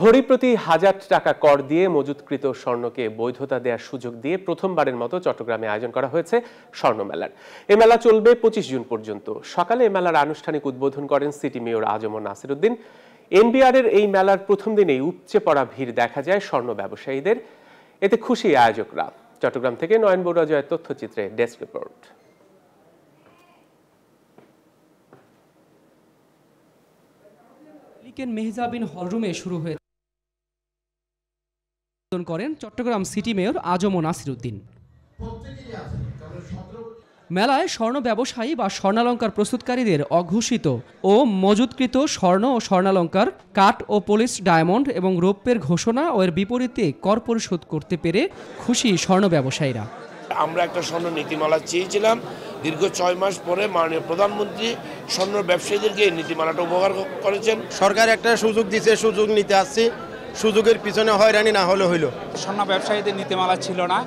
ভরি প্রতি হাজার টাকা কর দিয়ে মজুতকৃত স্বর্ণকে বৈধতা দেওয়ার সুযোগ দিয়ে প্রথমবারের মতো চট্টগ্রামে আয়োজন করা হয়েছে স্বর্ণ মেলার এ মেলা চলবে পঁচিশ জুন পর্যন্ত সকালে এ মেলার আনুষ্ঠানিক উদ্বোধন করেন city mayor Azam Nasiruddin NBR এর এই মেলার প্রথম দিনেই উপচে পড়া ভিড় দেখা যায় স্বর্ণ ব্যবসায়ীদের এতে খুশি আয়োজকরা চট্টগ্রাম থেকে নয়ন বড়ুয়া জয়ের তথ্যচিত্রে ডেস্ক রিপোর্ট আজকের মেহজাবিন হলরুমে শুরু হয়েছে করেন চট্টগ্রাম সিটি মেয়র আজম ও নাসিরুদ্দিন মেলায় স্বর্ণ ব্যবসায়ী বা স্বর্ণালঙ্কার প্রস্তুতকারীদের অঘোষিত ও মজুতকৃত স্বর্ণ ও স্বর্ণালঙ্কার কাঠ ও পলিশ ডায়মন্ড এবং রৌপ্যের ঘোষণা ও এর বিপরীতে কর পরিশোধ করতে পেরে খুশি স্বর্ণ ব্যবসায়ীরা আমরা একটা স্বর্ণ নীতিমালা চেয়েছিলাম দীর্ঘ ছয় মাস পরে মাননীয় প্রধানমন্ত্রী স্বর্ণ ব্যবসায়ীদেরকে এই নীতিমালাটা উপকার করেছেন সরকার একটা সুযোগ দিচ্ছে সুযোগ নিতে আসছি সুযোগের পিছনে হয়রানি না হলে হইল স্বর্ণ ব্যবসায়ীদের নীতিমালা ছিল না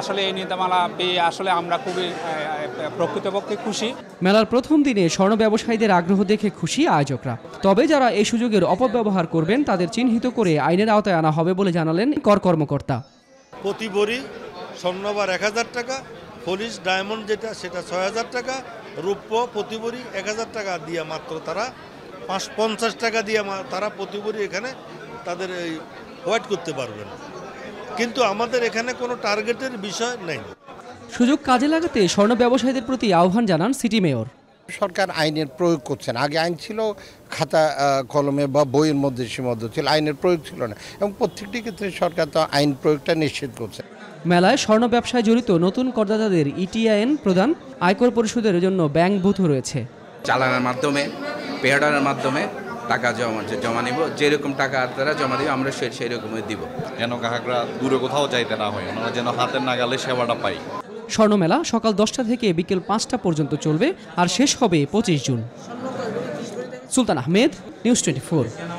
আসলে এই নীতিমালা পেয়ে আসলে আমরা খুবই প্রকৃতপক্ষে খুশি মেলার প্রথম দিনে স্বর্ণ ব্যবসায়ীদের আগ্রহ দেখে খুশি আয়োজকরা তবে যারা এই সুযোগের অপব্যবহার করবেন তাদের চিহ্নিত করে আইনের আওতায় আনা হবে বলে জানালেন কর কর্মকর্তা প্রতি ভরি স্বর্ণ বার এক হাজার টাকা ফলিস ডায়মন্ড যেটা সেটা ছয় হাজার টাকা রৌপ্য প্রতিবরী এক হাজার টাকা দিয়ে মাত্র তারা পাঁচ পঞ্চাশ টাকা দিয়ে তারা প্রতিবরী এখানে তাদের এই হোয়াইট করতে পারবেন কিন্তু আমাদের এখানে কোনো টার্গেটের বিষয় নেই সুযোগ কাজে লাগাতে স্বর্ণ ব্যবসায়ীদের প্রতি আহ্বান জানান সিটি মেয়র সরকার আইনের প্রয়োগ করছেন আগে আইন ছিল খাতা কলমে বা বইয়ের মধ্যে সীমাবদ্ধ ছিল আইনের প্রয়োগ ছিল না এবং প্রত্যেকটি ক্ষেত্রে সরকার তো আইন প্রয়োগটা নিশ্চিত করছে মেলায় স্বর্ণ ব্যবসায় জড়িত নতুন করদাতাদের ইটিআইএন e প্রদান আয়কর পরিশোধের জন্য ব্যাংক বুথ রয়েছে চালানোর মাধ্যমে পেহডারের মাধ্যমে টাকা জমা জমা নিব যেরকম টাকা তারা জমা দিবে আমরা সেই সেই রকমই দিব যেন গ্রাহকরা দূরে কোথাও যাইতে না হয় আমরা যেন হাতের নাগালে সেবাটা পাই স্বর্ণমেলা সকাল দশটা থেকে বিকেল পাঁচটা পর্যন্ত চলবে আর শেষ হবে পঁচিশ June Sultan Ahmed news twenty